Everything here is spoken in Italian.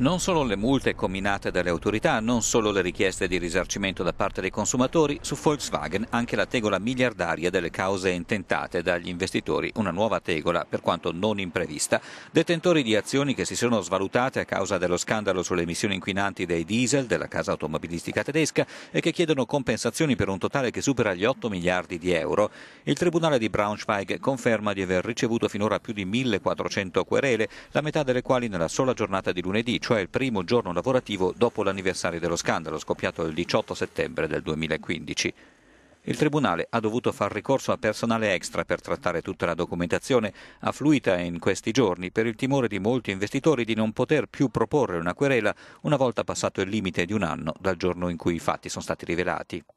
Non solo le multe combinate dalle autorità, non solo le richieste di risarcimento da parte dei consumatori, su Volkswagen anche la tegola miliardaria delle cause intentate dagli investitori, una nuova tegola, per quanto non imprevista, detentori di azioni che si sono svalutate a causa dello scandalo sulle emissioni inquinanti dei diesel della casa automobilistica tedesca e che chiedono compensazioni per un totale che supera gli 8 miliardi di euro. Il Tribunale di Braunschweig conferma di aver ricevuto finora più di 1400 querele, la metà delle quali nella sola giornata di lunedì, cioè il primo giorno lavorativo dopo l'anniversario dello scandalo scoppiato il 18 settembre del 2015. Il Tribunale ha dovuto far ricorso a personale extra per trattare tutta la documentazione affluita in questi giorni per il timore di molti investitori di non poter più proporre una querela una volta passato il limite di un anno dal giorno in cui i fatti sono stati rivelati.